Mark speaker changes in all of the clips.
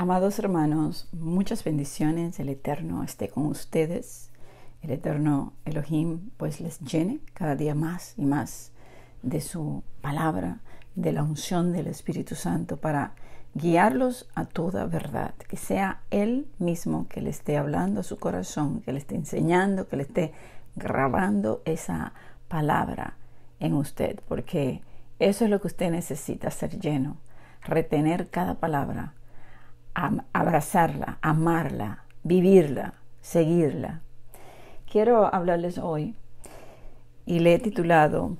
Speaker 1: Amados hermanos, muchas bendiciones. El Eterno esté con ustedes. El Eterno Elohim pues les llene cada día más y más de su palabra, de la unción del Espíritu Santo para guiarlos a toda verdad. Que sea Él mismo que le esté hablando a su corazón, que le esté enseñando, que le esté grabando esa palabra en usted, porque eso es lo que usted necesita, ser lleno, retener cada palabra abrazarla, amarla, vivirla, seguirla. Quiero hablarles hoy y le he titulado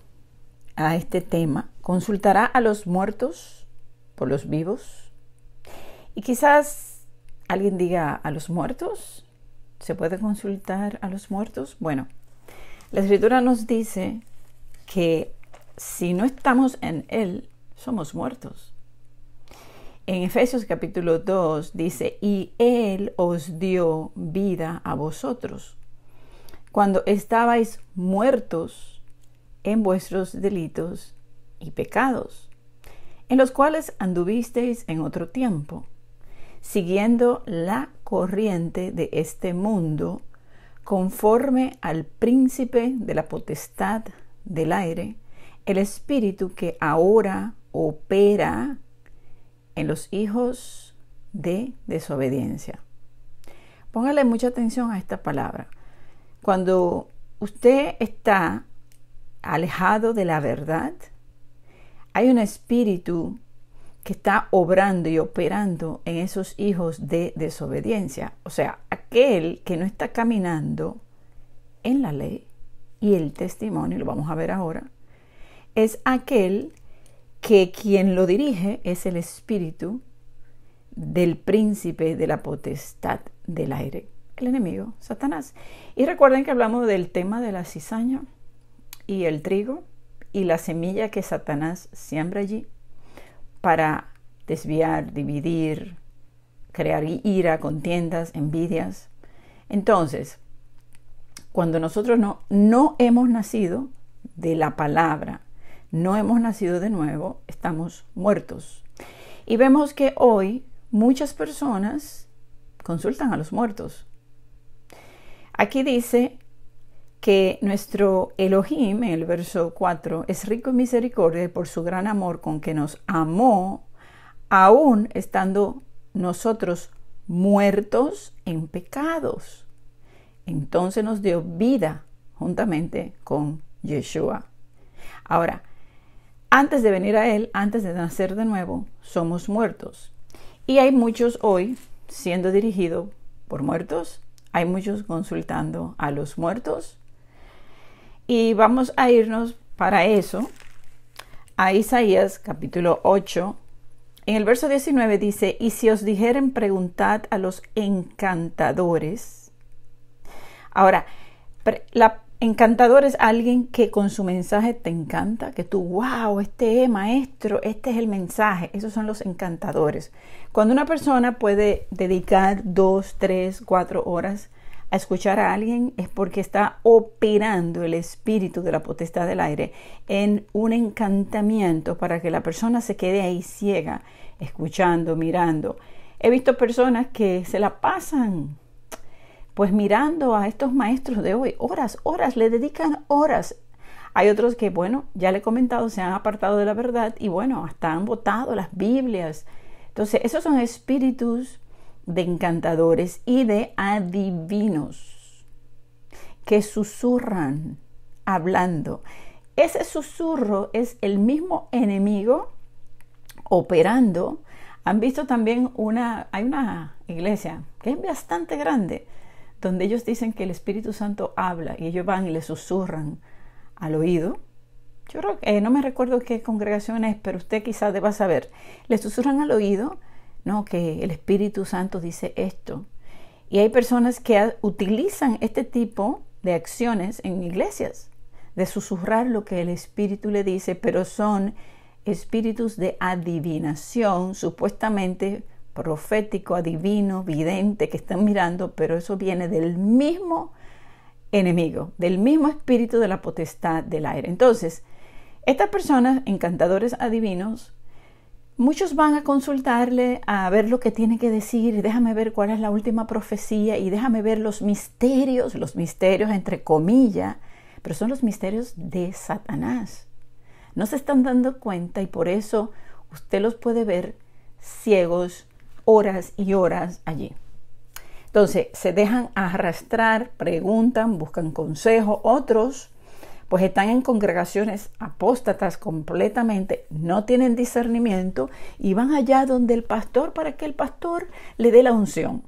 Speaker 1: a este tema, ¿consultará a los muertos por los vivos? Y quizás alguien diga, ¿a los muertos? ¿Se puede consultar a los muertos? Bueno, la escritura nos dice que si no estamos en Él, somos muertos en Efesios capítulo 2 dice, y Él os dio vida a vosotros, cuando estabais muertos en vuestros delitos y pecados, en los cuales anduvisteis en otro tiempo, siguiendo la corriente de este mundo, conforme al príncipe de la potestad del aire, el espíritu que ahora opera en los hijos de desobediencia. Póngale mucha atención a esta palabra. Cuando usted está alejado de la verdad, hay un espíritu que está obrando y operando en esos hijos de desobediencia, o sea, aquel que no está caminando en la ley y el testimonio, lo vamos a ver ahora, es aquel que quien lo dirige es el espíritu del príncipe de la potestad del aire, el enemigo, Satanás. Y recuerden que hablamos del tema de la cizaña y el trigo y la semilla que Satanás siembra allí para desviar, dividir, crear ira, contiendas, envidias. Entonces, cuando nosotros no, no hemos nacido de la palabra no hemos nacido de nuevo, estamos muertos. Y vemos que hoy muchas personas consultan a los muertos. Aquí dice que nuestro Elohim, en el verso 4, es rico en misericordia por su gran amor con que nos amó, aún estando nosotros muertos en pecados. Entonces nos dio vida juntamente con Yeshua. Ahora, antes de venir a Él, antes de nacer de nuevo, somos muertos. Y hay muchos hoy siendo dirigidos por muertos, hay muchos consultando a los muertos. Y vamos a irnos para eso a Isaías capítulo 8. En el verso 19 dice, y si os dijeren preguntad a los encantadores. Ahora, la Encantador es alguien que con su mensaje te encanta, que tú, wow, este es maestro, este es el mensaje. Esos son los encantadores. Cuando una persona puede dedicar dos, tres, cuatro horas a escuchar a alguien es porque está operando el espíritu de la potestad del aire en un encantamiento para que la persona se quede ahí ciega, escuchando, mirando. He visto personas que se la pasan pues mirando a estos maestros de hoy, horas, horas, le dedican horas. Hay otros que, bueno, ya le he comentado, se han apartado de la verdad y bueno, hasta han votado las Biblias. Entonces, esos son espíritus de encantadores y de adivinos que susurran hablando. Ese susurro es el mismo enemigo operando. Han visto también una, hay una iglesia que es bastante grande, donde ellos dicen que el Espíritu Santo habla y ellos van y le susurran al oído. Yo eh, no me recuerdo qué congregación es, pero usted quizás deba saber. Le susurran al oído, no, que el Espíritu Santo dice esto. Y hay personas que utilizan este tipo de acciones en iglesias, de susurrar lo que el Espíritu le dice, pero son espíritus de adivinación, supuestamente profético, adivino, vidente que están mirando, pero eso viene del mismo enemigo, del mismo espíritu de la potestad del aire. Entonces, estas personas, encantadores adivinos, muchos van a consultarle, a ver lo que tiene que decir, déjame ver cuál es la última profecía y déjame ver los misterios, los misterios entre comillas, pero son los misterios de Satanás. No se están dando cuenta y por eso usted los puede ver ciegos, horas y horas allí. Entonces, se dejan arrastrar, preguntan, buscan consejo. Otros, pues están en congregaciones apóstatas completamente, no tienen discernimiento y van allá donde el pastor para que el pastor le dé la unción.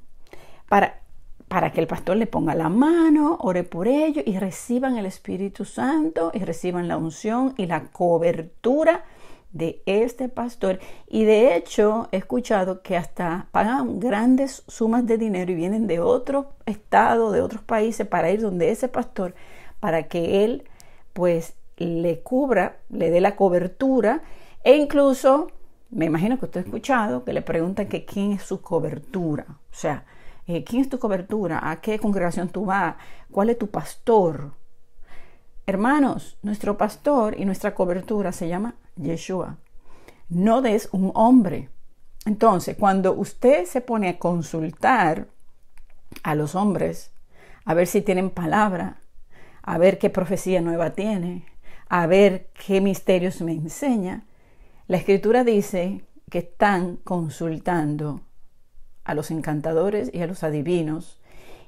Speaker 1: Para, para que el pastor le ponga la mano, ore por ello y reciban el Espíritu Santo y reciban la unción y la cobertura de este pastor y de hecho he escuchado que hasta pagan grandes sumas de dinero y vienen de otro estado de otros países para ir donde ese pastor para que él pues le cubra, le dé la cobertura e incluso me imagino que usted ha escuchado que le preguntan que quién es su cobertura, o sea, eh, quién es tu cobertura, a qué congregación tú vas, cuál es tu pastor. Hermanos, nuestro pastor y nuestra cobertura se llama Yeshua. No des un hombre. Entonces, cuando usted se pone a consultar a los hombres, a ver si tienen palabra, a ver qué profecía nueva tiene, a ver qué misterios me enseña, la escritura dice que están consultando a los encantadores y a los adivinos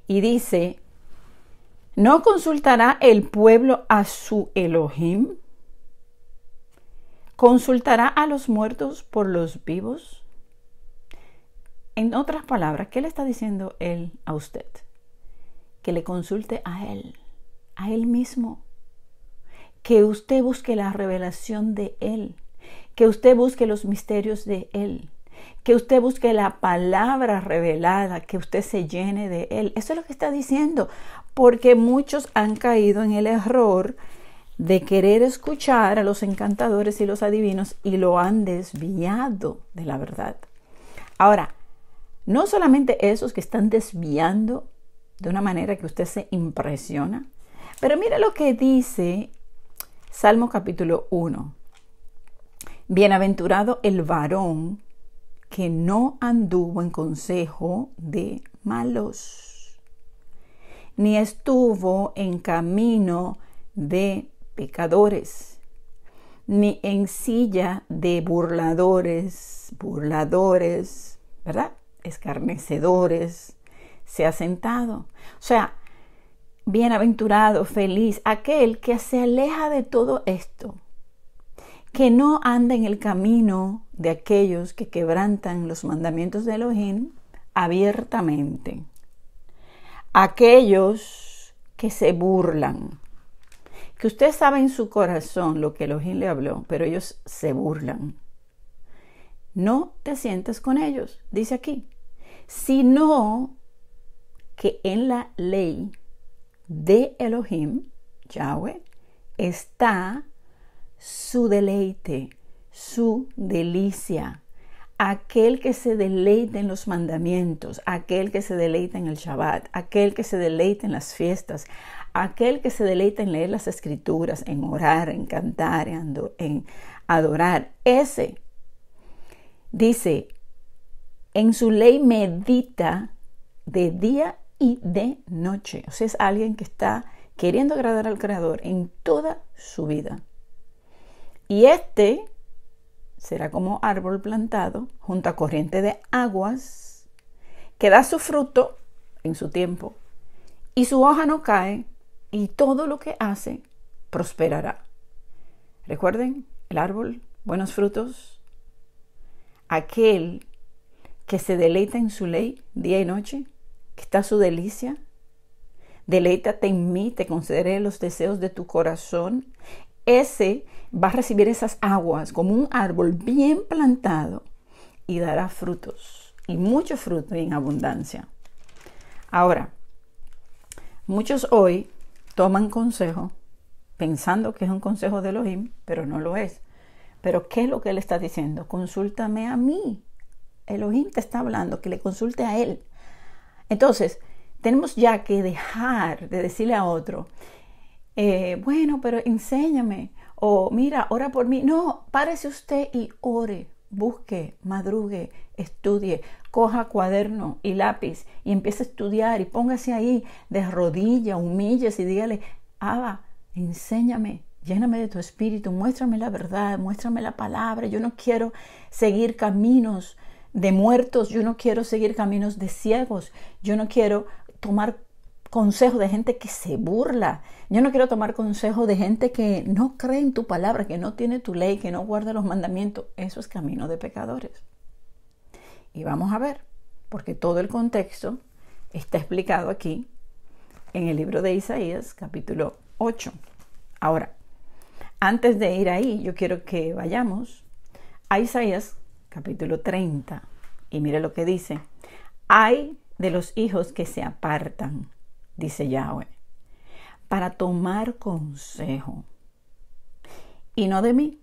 Speaker 1: y dice, no consultará el pueblo a su Elohim, ¿Consultará a los muertos por los vivos? En otras palabras, ¿qué le está diciendo él a usted? Que le consulte a él, a él mismo. Que usted busque la revelación de él. Que usted busque los misterios de él. Que usted busque la palabra revelada, que usted se llene de él. Eso es lo que está diciendo, porque muchos han caído en el error de querer escuchar a los encantadores y los adivinos y lo han desviado de la verdad. Ahora, no solamente esos que están desviando de una manera que usted se impresiona, pero mire lo que dice Salmo capítulo 1. Bienaventurado el varón que no anduvo en consejo de malos, ni estuvo en camino de pecadores, ni en silla de burladores, burladores, ¿verdad? Escarnecedores, se ha sentado. O sea, bienaventurado, feliz, aquel que se aleja de todo esto, que no anda en el camino de aquellos que quebrantan los mandamientos de Elohim abiertamente, aquellos que se burlan, que usted sabe en su corazón lo que Elohim le habló, pero ellos se burlan. No te sientas con ellos, dice aquí, sino que en la ley de Elohim, Yahweh, está su deleite, su delicia, aquel que se deleita en los mandamientos, aquel que se deleita en el Shabbat, aquel que se deleita en las fiestas, Aquel que se deleita en leer las escrituras, en orar, en cantar, en adorar, ese dice, en su ley medita de día y de noche. O sea, es alguien que está queriendo agradar al Creador en toda su vida. Y este será como árbol plantado junto a corriente de aguas que da su fruto en su tiempo y su hoja no cae y todo lo que hace prosperará. Recuerden, el árbol, buenos frutos. Aquel que se deleita en su ley día y noche, que está su delicia. Deleítate en mí, te concederé los deseos de tu corazón. Ese va a recibir esas aguas como un árbol bien plantado y dará frutos, y mucho fruto y en abundancia. Ahora, muchos hoy toman consejo pensando que es un consejo de Elohim, pero no lo es. Pero ¿qué es lo que él está diciendo? Consúltame a mí. Elohim te está hablando, que le consulte a él. Entonces, tenemos ya que dejar de decirle a otro, eh, bueno, pero enséñame, o mira, ora por mí. No, párese usted y ore, busque, madrugue, estudie, coja cuaderno y lápiz y empieza a estudiar y póngase ahí de rodillas, humilles y dígale, Abba, enséñame, lléname de tu espíritu, muéstrame la verdad, muéstrame la palabra, yo no quiero seguir caminos de muertos, yo no quiero seguir caminos de ciegos, yo no quiero tomar consejo de gente que se burla. Yo no quiero tomar consejo de gente que no cree en tu palabra, que no tiene tu ley, que no guarda los mandamientos. Eso es camino de pecadores. Y vamos a ver, porque todo el contexto está explicado aquí en el libro de Isaías, capítulo 8. Ahora, antes de ir ahí, yo quiero que vayamos a Isaías, capítulo 30. Y mire lo que dice. Hay de los hijos que se apartan, dice Yahweh, para tomar consejo. Y no de mí.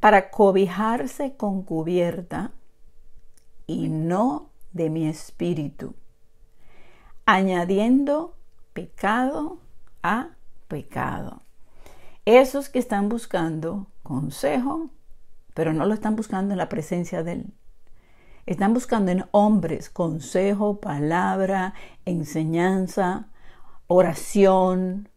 Speaker 1: Para cobijarse con cubierta y no de mi espíritu, añadiendo pecado a pecado. Esos que están buscando consejo, pero no lo están buscando en la presencia de Él. Están buscando en hombres consejo, palabra, enseñanza, oración.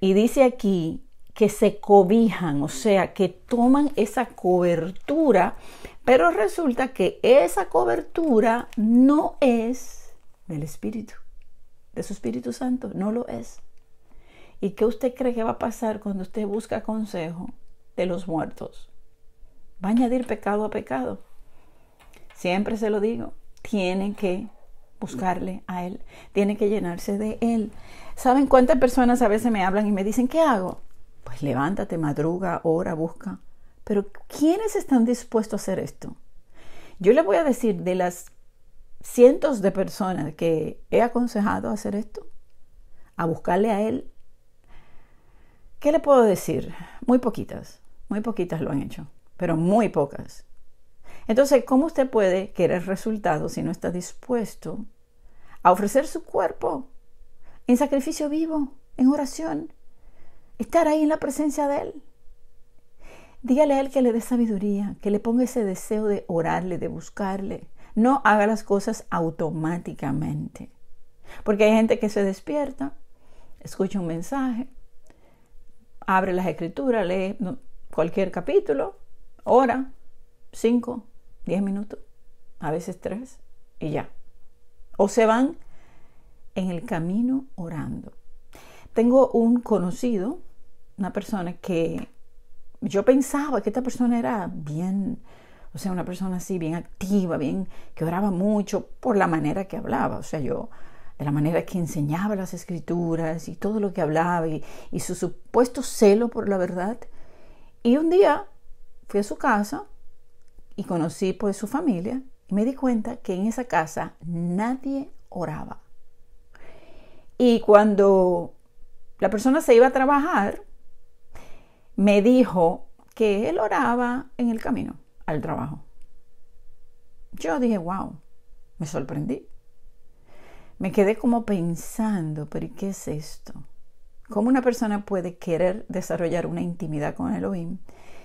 Speaker 1: Y dice aquí que se cobijan, o sea, que toman esa cobertura pero resulta que esa cobertura no es del Espíritu, de su Espíritu Santo, no lo es. ¿Y qué usted cree que va a pasar cuando usted busca consejo de los muertos? Va a añadir pecado a pecado. Siempre se lo digo, tienen que buscarle a Él, tiene que llenarse de Él. ¿Saben cuántas personas a veces me hablan y me dicen, ¿qué hago? Pues levántate, madruga, ora, busca. Pero ¿quiénes están dispuestos a hacer esto? Yo le voy a decir, de las cientos de personas que he aconsejado hacer esto, a buscarle a él, ¿qué le puedo decir? Muy poquitas, muy poquitas lo han hecho, pero muy pocas. Entonces, ¿cómo usted puede querer resultados si no está dispuesto a ofrecer su cuerpo en sacrificio vivo, en oración, estar ahí en la presencia de Él? Dígale a Él que le dé sabiduría, que le ponga ese deseo de orarle, de buscarle. No haga las cosas automáticamente. Porque hay gente que se despierta, escucha un mensaje, abre las escrituras, lee cualquier capítulo, ora, cinco, diez minutos, a veces tres, y ya. O se van en el camino orando. Tengo un conocido, una persona que yo pensaba que esta persona era bien, o sea, una persona así, bien activa, bien, que oraba mucho por la manera que hablaba, o sea, yo, de la manera que enseñaba las escrituras y todo lo que hablaba y, su supuesto celo por la verdad. Y un día fui a su casa y conocí pues su familia y me di cuenta que en esa casa nadie oraba. Y cuando la persona se iba a trabajar, me dijo que él oraba en el camino al trabajo. Yo dije, wow, me sorprendí. Me quedé como pensando, pero ¿qué es esto? ¿Cómo una persona puede querer desarrollar una intimidad con Elohim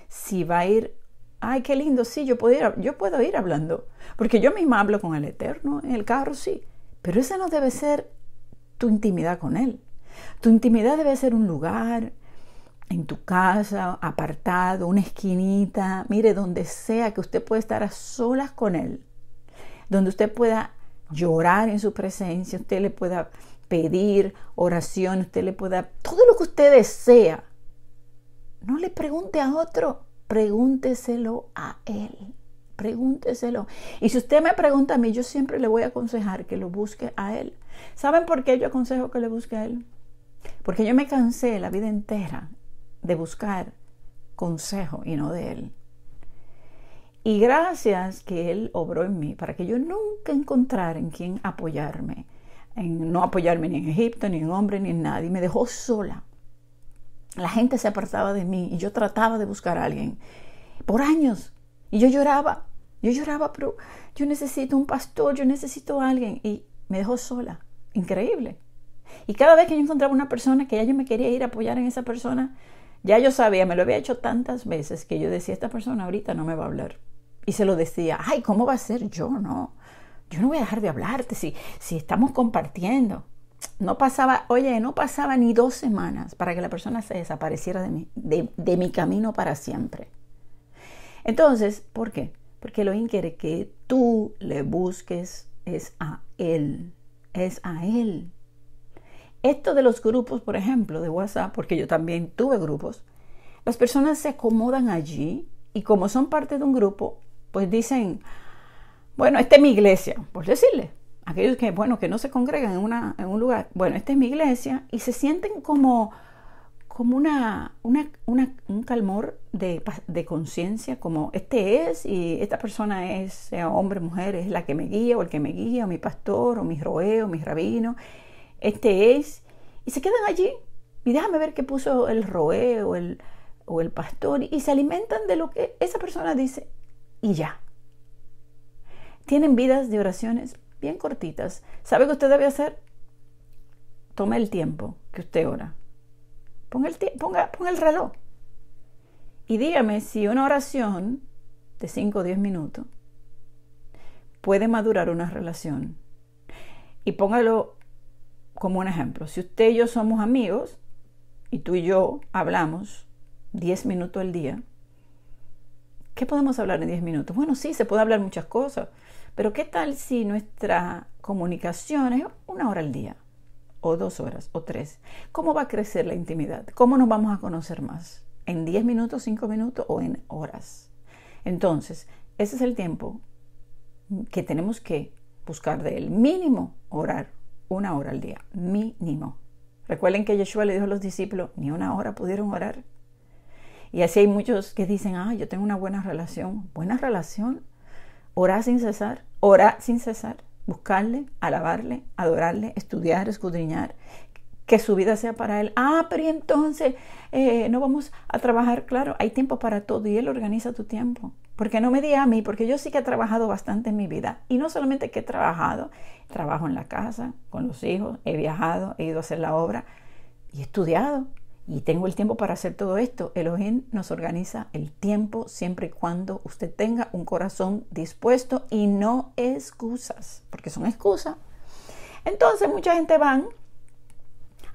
Speaker 1: si va a ir, ay, qué lindo, sí, yo puedo yo puedo ir hablando, porque yo misma hablo con el Eterno en el carro, sí, pero esa no debe ser tu intimidad con Él. Tu intimidad debe ser un lugar, en tu casa, apartado, una esquinita, mire, donde sea que usted pueda estar a solas con Él, donde usted pueda llorar en su presencia, usted le pueda pedir oración, usted le pueda, todo lo que usted desea. No le pregunte a otro, pregúnteselo a Él, pregúnteselo. Y si usted me pregunta a mí, yo siempre le voy a aconsejar que lo busque a Él. ¿Saben por qué yo aconsejo que le busque a Él? Porque yo me cansé la vida entera de buscar consejo y no de Él. Y gracias que Él obró en mí para que yo nunca encontrara en quién apoyarme, en no apoyarme ni en Egipto, ni en hombre, ni en nadie. Me dejó sola. La gente se apartaba de mí y yo trataba de buscar a alguien por años. Y yo lloraba, yo lloraba, pero yo necesito un pastor, yo necesito a alguien. Y me dejó sola. Increíble. Y cada vez que yo encontraba una persona que ya yo me quería ir a apoyar en esa persona, ya yo sabía, me lo había hecho tantas veces que yo decía, esta persona ahorita no me va a hablar. Y se lo decía, ay, ¿cómo va a ser yo? No, yo no voy a dejar de hablarte si, si estamos compartiendo. No pasaba, oye, no pasaba ni dos semanas para que la persona se desapareciera de mi, de, mi camino para siempre. Entonces, ¿por qué? Porque lo quiere que tú le busques es a Él, es a Él. Esto de los grupos, por ejemplo, de WhatsApp, porque yo también tuve grupos, las personas se acomodan allí y como son parte de un grupo, pues dicen, bueno, esta es mi iglesia, por decirle, aquellos que, bueno, que no se congregan en, un lugar, bueno, esta es mi iglesia y se sienten como, como una, una, un calmor de, conciencia, como este es y esta persona es, sea hombre, mujer, es la que me guía o el que me guía, o mi pastor, o mi roeo, o mi rabino este es, y se quedan allí y déjame ver qué puso el roe o el, pastor y se alimentan de lo que esa persona dice y ya. Tienen vidas de oraciones bien cortitas. ¿Sabe qué usted debe hacer? Tome el tiempo que usted ora. Ponga el, ponga, ponga el reloj. Y dígame si una oración de 5 o 10 minutos puede madurar una relación. Y póngalo como un ejemplo, si usted y yo somos amigos y tú y yo hablamos 10 minutos al día, ¿qué podemos hablar en 10 minutos? Bueno, sí, se puede hablar muchas cosas, pero ¿qué tal si nuestra comunicación es una hora al día? O dos horas, o tres. ¿Cómo va a crecer la intimidad? ¿Cómo nos vamos a conocer más? ¿En 10 minutos, 5 minutos o en horas? Entonces, ese es el tiempo que tenemos que buscar del Mínimo orar una hora al día, mínimo. Recuerden que Yeshua le dijo a los discípulos, ni una hora pudieron orar. Y así hay muchos que dicen, ah, yo tengo una buena relación. Buena relación. Orar sin cesar, orar sin cesar, buscarle, alabarle, adorarle, estudiar, escudriñar, que su vida sea para Él. Ah, pero entonces eh, no vamos a trabajar, claro, hay tiempo para todo y Él organiza tu tiempo. Porque no me di a mí, porque yo sí que he trabajado bastante en mi vida. Y no solamente que he trabajado, trabajo en la casa, con los hijos, he viajado, he ido a hacer la obra y he estudiado. Y tengo el tiempo para hacer todo esto. Elohim nos organiza el tiempo siempre y cuando usted tenga un corazón dispuesto y no excusas, porque son excusas. Entonces mucha gente van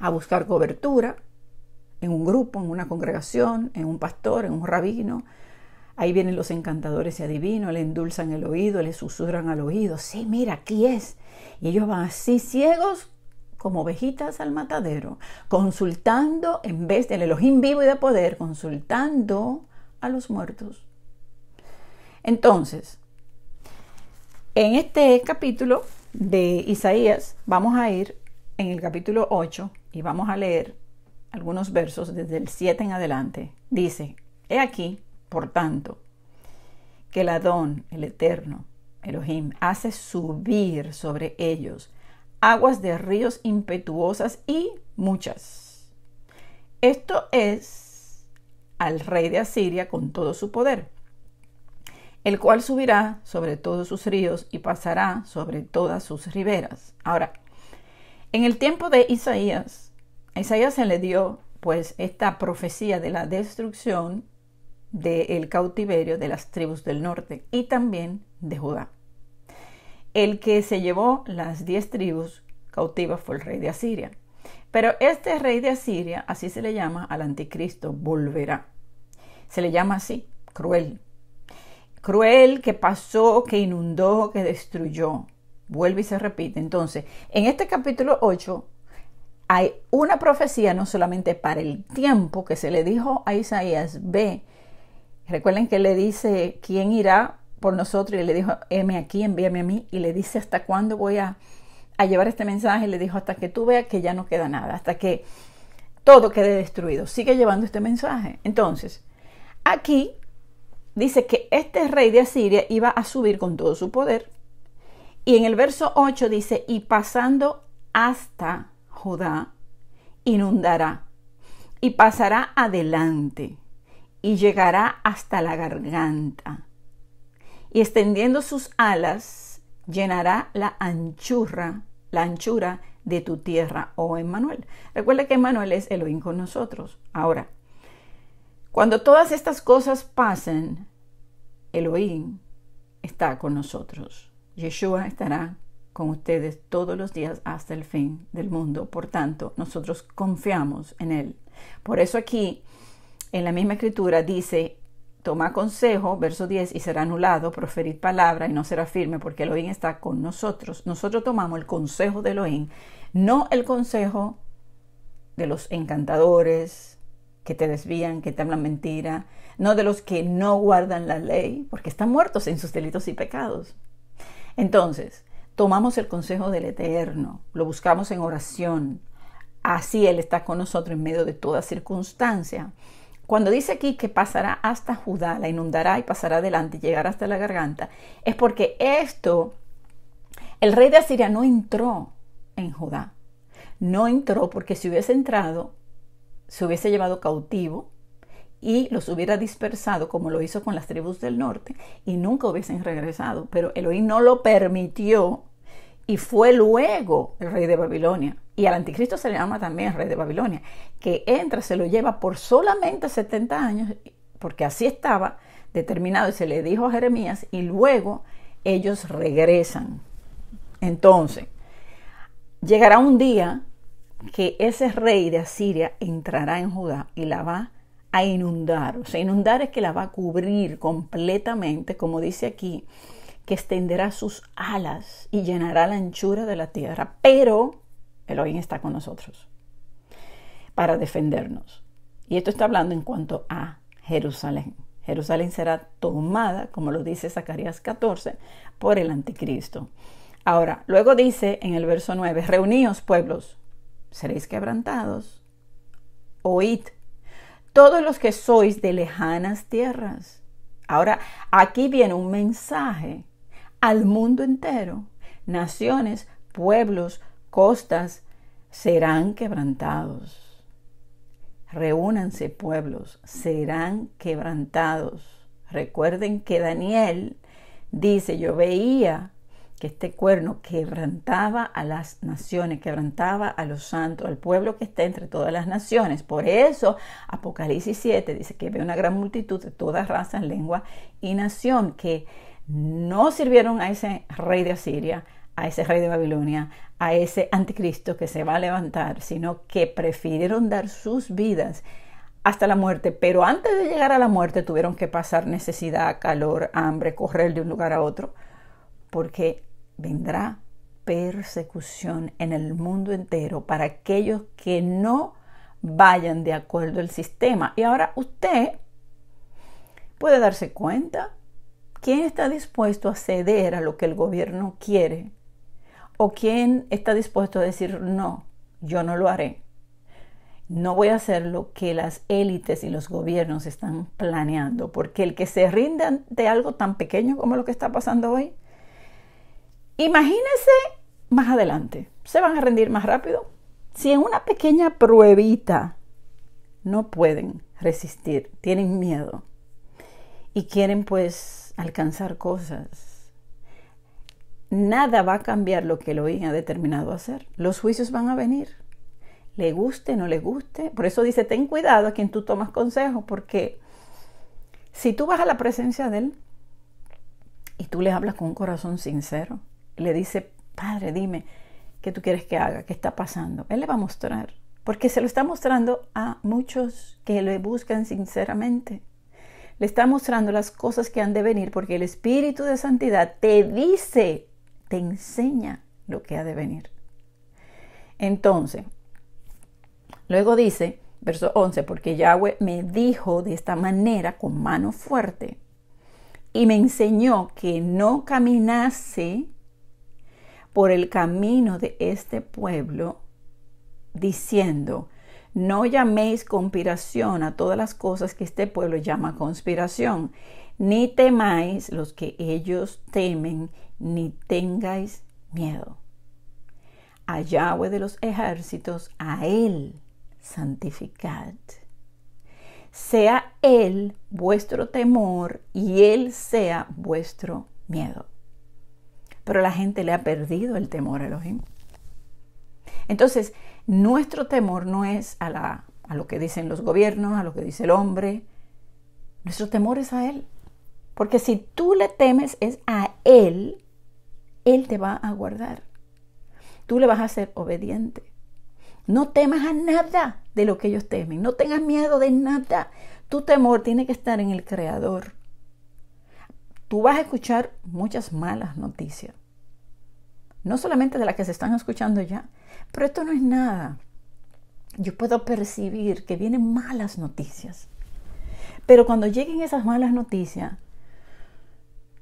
Speaker 1: a buscar cobertura en un grupo, en una congregación, en un pastor, en un rabino. Ahí vienen los encantadores y adivinos, le endulzan el oído, le susurran al oído, sí, mira, aquí es. Y ellos van así ciegos como ovejitas al matadero, consultando en vez del Elohim vivo y de poder, consultando a los muertos. Entonces, en este capítulo de Isaías, vamos a ir en el capítulo 8 y vamos a leer algunos versos desde el 7 en adelante, dice, He aquí, por tanto, que el Adón, el Eterno, Elohim, hace subir sobre ellos aguas de ríos impetuosas y muchas. Esto es al rey de Asiria con todo su poder, el cual subirá sobre todos sus ríos y pasará sobre todas sus riberas. Ahora, en el tiempo de Isaías, Isaías se le dio pues esta profecía de la destrucción del cautiverio de las tribus del norte y también de Judá. El que se llevó las diez tribus cautivas fue el rey de Asiria. Pero este rey de Asiria, así se le llama al anticristo, volverá. Se le llama así, cruel. Cruel que pasó, que inundó, que destruyó. Vuelve y se repite. Entonces, en este capítulo 8 hay una profecía no solamente para el tiempo que se le dijo a Isaías, ve, recuerden que le dice, ¿quién irá por nosotros? Y le dijo, heme aquí, envíame a mí, y le dice, ¿hasta cuándo voy a, a llevar este mensaje? Y le dijo, hasta que tú veas que ya no queda nada, hasta que todo quede destruido. Sigue llevando este mensaje. Entonces, aquí dice que este rey de Asiria iba a subir con todo su poder. Y en el verso 8 dice, y pasando hasta Judá, inundará y pasará adelante y llegará hasta la garganta. Y extendiendo sus alas, llenará la anchura, la anchura de tu tierra, oh Emmanuel. Recuerda que Emmanuel es Elohim con nosotros. Ahora, cuando todas estas cosas pasen, Elohim está con nosotros. Yeshua estará con ustedes todos los días hasta el fin del mundo. Por tanto, nosotros confiamos en Él. Por eso aquí, en la misma escritura, dice, toma consejo, verso 10, y será anulado, proferir palabra y no será firme, porque Elohim está con nosotros. Nosotros tomamos el consejo de Elohim, no el consejo de los encantadores que te desvían, que te hablan mentira, no de los que no guardan la ley, porque están muertos en sus delitos y pecados. Entonces, tomamos el consejo del Eterno, lo buscamos en oración. Así Él está con nosotros en medio de toda circunstancia. Cuando dice aquí que pasará hasta Judá, la inundará y pasará adelante y llegará hasta la garganta, es porque esto, el rey de Asiria no entró en Judá. No entró porque si hubiese entrado, se hubiese llevado cautivo y los hubiera dispersado como lo hizo con las tribus del norte y nunca hubiesen regresado. Pero Elohim no lo permitió y fue luego el rey de Babilonia. Y al anticristo se le llama también rey de Babilonia, que entra, se lo lleva por solamente 70 años, porque así estaba determinado y se le dijo a Jeremías, y luego ellos regresan. Entonces, llegará un día que ese rey de Asiria entrará en Judá y la va a inundar. O sea, inundar es que la va a cubrir completamente, como dice aquí, que extenderá sus alas y llenará la anchura de la tierra. Pero Elohim está con nosotros para defendernos. Y esto está hablando en cuanto a Jerusalén. Jerusalén será tomada, como lo dice Zacarías 14, por el anticristo. Ahora, luego dice en el verso 9, reuníos pueblos, seréis quebrantados, oíd todos los que sois de lejanas tierras. Ahora, aquí viene un mensaje al mundo entero. Naciones, pueblos, costas serán quebrantados. Reúnanse pueblos, serán quebrantados. Recuerden que Daniel dice, yo veía que este cuerno quebrantaba a las naciones, quebrantaba a los santos, al pueblo que está entre todas las naciones. Por eso Apocalipsis 7 dice que ve una gran multitud de todas razas, lengua y nación que no sirvieron a ese rey de Asiria, a ese rey de Babilonia, a ese anticristo que se va a levantar, sino que prefirieron dar sus vidas hasta la muerte, pero antes de llegar a la muerte tuvieron que pasar necesidad, calor, hambre, correr de un lugar a otro, porque vendrá persecución en el mundo entero para aquellos que no vayan de acuerdo al sistema. Y ahora usted puede darse cuenta quién está dispuesto a ceder a lo que el gobierno quiere o quién está dispuesto a decir no, yo no lo haré. No voy a hacer lo que las élites y los gobiernos están planeando, porque el que se rinde ante algo tan pequeño como lo que está pasando hoy Imagínense más adelante, se van a rendir más rápido. Si en una pequeña pruebita no pueden resistir, tienen miedo y quieren pues alcanzar cosas, nada va a cambiar lo que lo ha determinado hacer. Los juicios van a venir, le guste, no le guste. Por eso dice, ten cuidado a quien tú tomas consejo, porque si tú vas a la presencia de Él y tú le hablas con un corazón sincero, le dice, Padre, dime, ¿qué tú quieres que haga? ¿Qué está pasando? Él le va a mostrar, porque se lo está mostrando a muchos que le buscan sinceramente. Le está mostrando las cosas que han de venir, porque el Espíritu de Santidad te dice, te enseña lo que ha de venir. Entonces, luego dice, verso 11, porque Yahweh me dijo de esta manera con mano fuerte y me enseñó que no caminase por el camino de este pueblo, diciendo, no llaméis conspiración a todas las cosas que este pueblo llama conspiración, ni temáis los que ellos temen, ni tengáis miedo. A Yahweh de los ejércitos, a Él santificad. Sea Él vuestro temor y Él sea vuestro miedo pero la gente le ha perdido el temor a Elohim. Entonces, nuestro temor no es a, la, a lo que dicen los gobiernos, a lo que dice el hombre, nuestro temor es a Él. Porque si tú le temes es a Él, Él te va a guardar. Tú le vas a ser obediente. No temas a nada de lo que ellos temen. No tengas miedo de nada. Tu temor tiene que estar en el Creador tú vas a escuchar muchas malas noticias. No solamente de las que se están escuchando ya, pero esto no es nada. Yo puedo percibir que vienen malas noticias. Pero cuando lleguen esas malas noticias,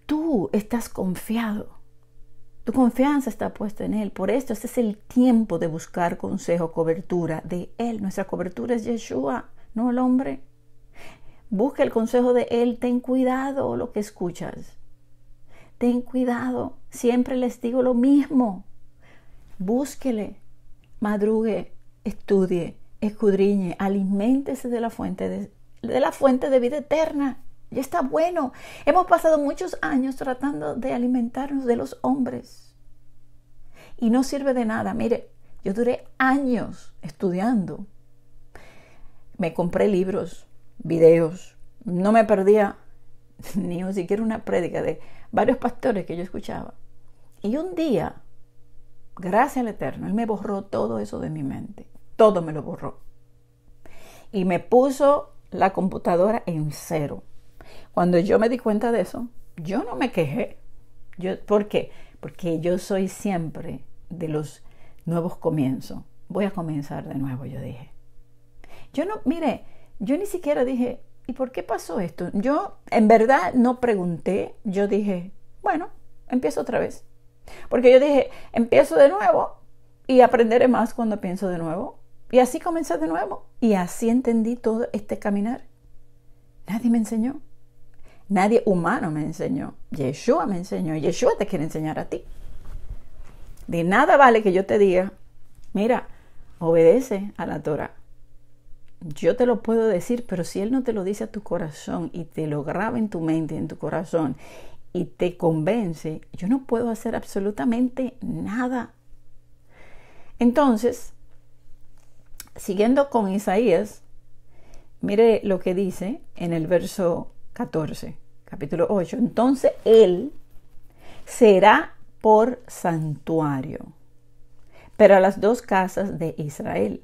Speaker 1: tú estás confiado. Tu confianza está puesta en Él. Por esto, este es el tiempo de buscar consejo, cobertura de Él. Nuestra cobertura es Yeshua, no el hombre. Busque el consejo de Él, ten cuidado lo que escuchas. Ten cuidado, siempre les digo lo mismo. Búsquele, madrugue, estudie, escudriñe, aliméntese de la fuente de la fuente de vida eterna. Ya está bueno. Hemos pasado muchos años tratando de alimentarnos de los hombres. Y no sirve de nada. Mire, yo duré años estudiando. Me compré libros, videos, no me perdía ni siquiera una prédica de varios pastores que yo escuchaba. Y un día, gracias al Eterno, Él me borró todo eso de mi mente, todo me lo borró. Y me puso la computadora en cero. Cuando yo me di cuenta de eso, yo no me quejé. Yo, ¿Por qué? Porque yo soy siempre de los nuevos comienzos. Voy a comenzar de nuevo, yo dije. Yo no, mire, yo ni siquiera dije, ¿y por qué pasó esto? Yo en verdad no pregunté, yo dije, bueno, empiezo otra vez. Porque yo dije, empiezo de nuevo y aprenderé más cuando pienso de nuevo. Y así comencé de nuevo. Y así entendí todo este caminar. Nadie me enseñó. Nadie humano me enseñó. Yeshua me enseñó. Yeshua te quiere enseñar a ti. De nada vale que yo te diga, mira, obedece a la Torah yo te lo puedo decir, pero si Él no te lo dice a tu corazón y te lo graba en tu mente, en tu corazón, y te convence, yo no puedo hacer absolutamente nada. Entonces, siguiendo con Isaías, mire lo que dice en el verso 14, capítulo 8. Entonces Él será por santuario, pero a las dos casas de Israel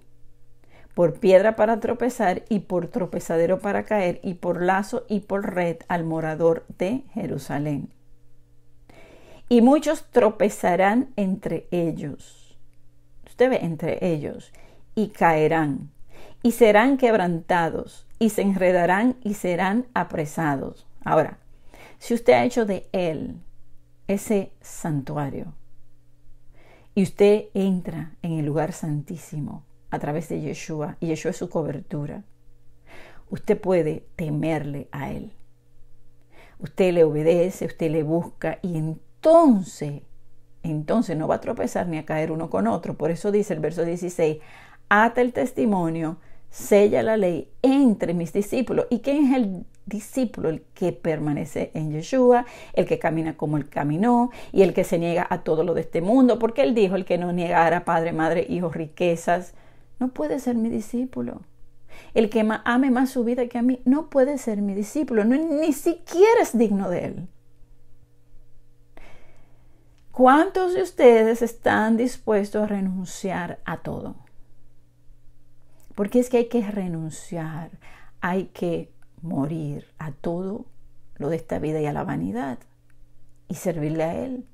Speaker 1: por piedra para tropezar y por tropezadero para caer y por lazo y por red al morador de Jerusalén. Y muchos tropezarán entre ellos. Usted ve, entre ellos. Y caerán. Y serán quebrantados. Y se enredarán y serán apresados. Ahora, si usted ha hecho de él ese santuario y usted entra en el lugar santísimo, a través de Yeshua y Yeshua es su cobertura. Usted puede temerle a Él. Usted le obedece, usted le busca y entonces, entonces no va a tropezar ni a caer uno con otro. Por eso dice el verso 16, ata el testimonio, sella la ley entre mis discípulos. ¿Y quién es el discípulo? El que permanece en Yeshua, el que camina como él caminó y el que se niega a todo lo de este mundo, porque él dijo, el que no negara, padre, madre, hijos, riquezas, no puede ser mi discípulo. El que ame más su vida que a mí no puede ser mi discípulo, ni siquiera es digno de él. ¿Cuántos de ustedes están dispuestos a renunciar a todo? Porque es que hay que renunciar, hay que morir a todo lo de esta vida y a la vanidad y servirle a Él.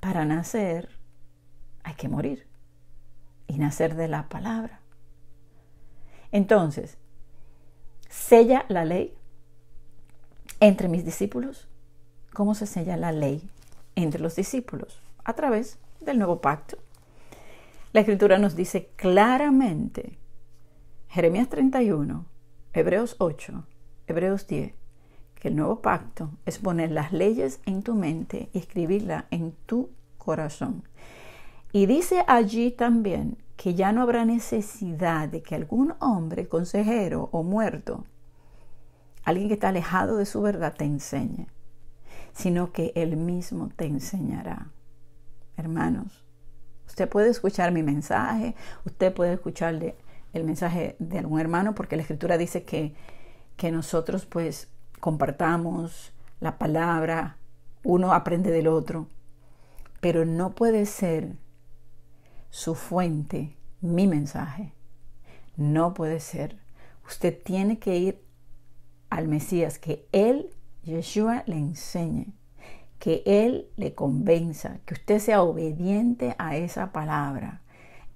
Speaker 1: Para nacer hay que morir y nacer de la palabra. Entonces, sella la ley entre mis discípulos. ¿Cómo se sella la ley entre los discípulos? A través del nuevo pacto. La escritura nos dice claramente, Jeremías 31, Hebreos 8, Hebreos 10, que el nuevo pacto es poner las leyes en tu mente y escribirla en tu corazón. Y dice allí también que ya no habrá necesidad de que algún hombre, consejero o muerto, alguien que está alejado de su verdad, te enseñe, sino que él mismo te enseñará. Hermanos, usted puede escuchar mi mensaje, usted puede escuchar el mensaje de algún hermano, porque la escritura dice que, que nosotros pues compartamos la palabra, uno aprende del otro, pero no puede ser su fuente, mi mensaje. No puede ser. Usted tiene que ir al Mesías, que Él, Yeshua, le enseñe, que Él le convenza, que usted sea obediente a esa palabra.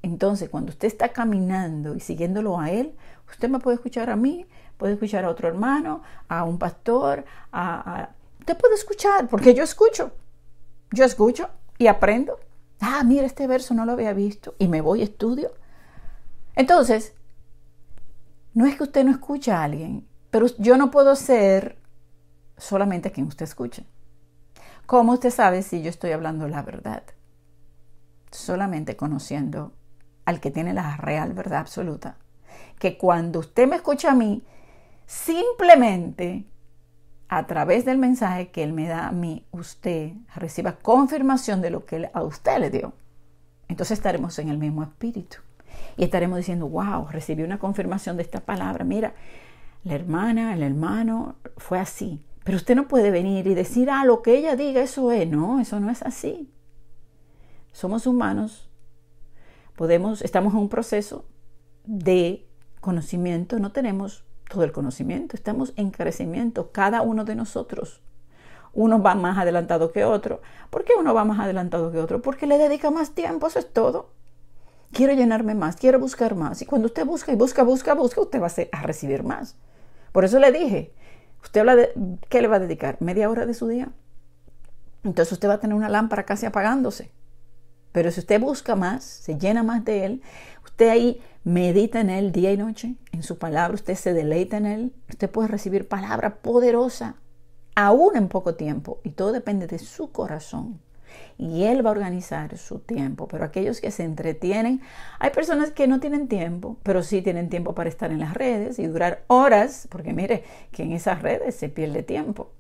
Speaker 1: Entonces, cuando usted está caminando y siguiéndolo a Él, usted me puede escuchar a mí, puede escuchar a otro hermano, a un pastor, a... Usted puede escuchar, porque yo escucho. Yo escucho y aprendo. Ah, mira, este verso no lo había visto y me voy a estudio. Entonces, no es que usted no escuche a alguien, pero yo no puedo ser solamente quien usted escuche. ¿Cómo usted sabe si yo estoy hablando la verdad? Solamente conociendo al que tiene la real verdad absoluta. Que cuando usted me escucha a mí, simplemente a través del mensaje que Él me da a mí, usted reciba confirmación de lo que a usted le dio. Entonces estaremos en el mismo espíritu. Y estaremos diciendo, wow, recibí una confirmación de esta palabra. Mira, la hermana, el hermano, fue así. Pero usted no puede venir y decir, ah, lo que ella diga, eso es. No, eso no es así. Somos humanos. Podemos, estamos en un proceso de conocimiento, no tenemos todo el conocimiento, estamos en crecimiento, cada uno de nosotros. Uno va más adelantado que otro. ¿Por qué uno va más adelantado que otro? Porque le dedica más tiempo, eso es todo. Quiero llenarme más, quiero buscar más. Y cuando usted busca y busca, busca, busca, usted va a recibir más. Por eso le dije, usted habla de, ¿qué le va a dedicar? Media hora de su día. Entonces usted va a tener una lámpara casi apagándose. Pero si usted busca más, se llena más de él, usted ahí medita en Él día y noche, en su palabra, usted se deleita en Él, usted puede recibir palabra poderosa, aún en poco tiempo, y todo depende de su corazón. Y Él va a organizar su tiempo, pero aquellos que se entretienen, hay personas que no tienen tiempo, pero sí tienen tiempo para estar en las redes y durar horas, porque mire que en esas redes se pierde tiempo.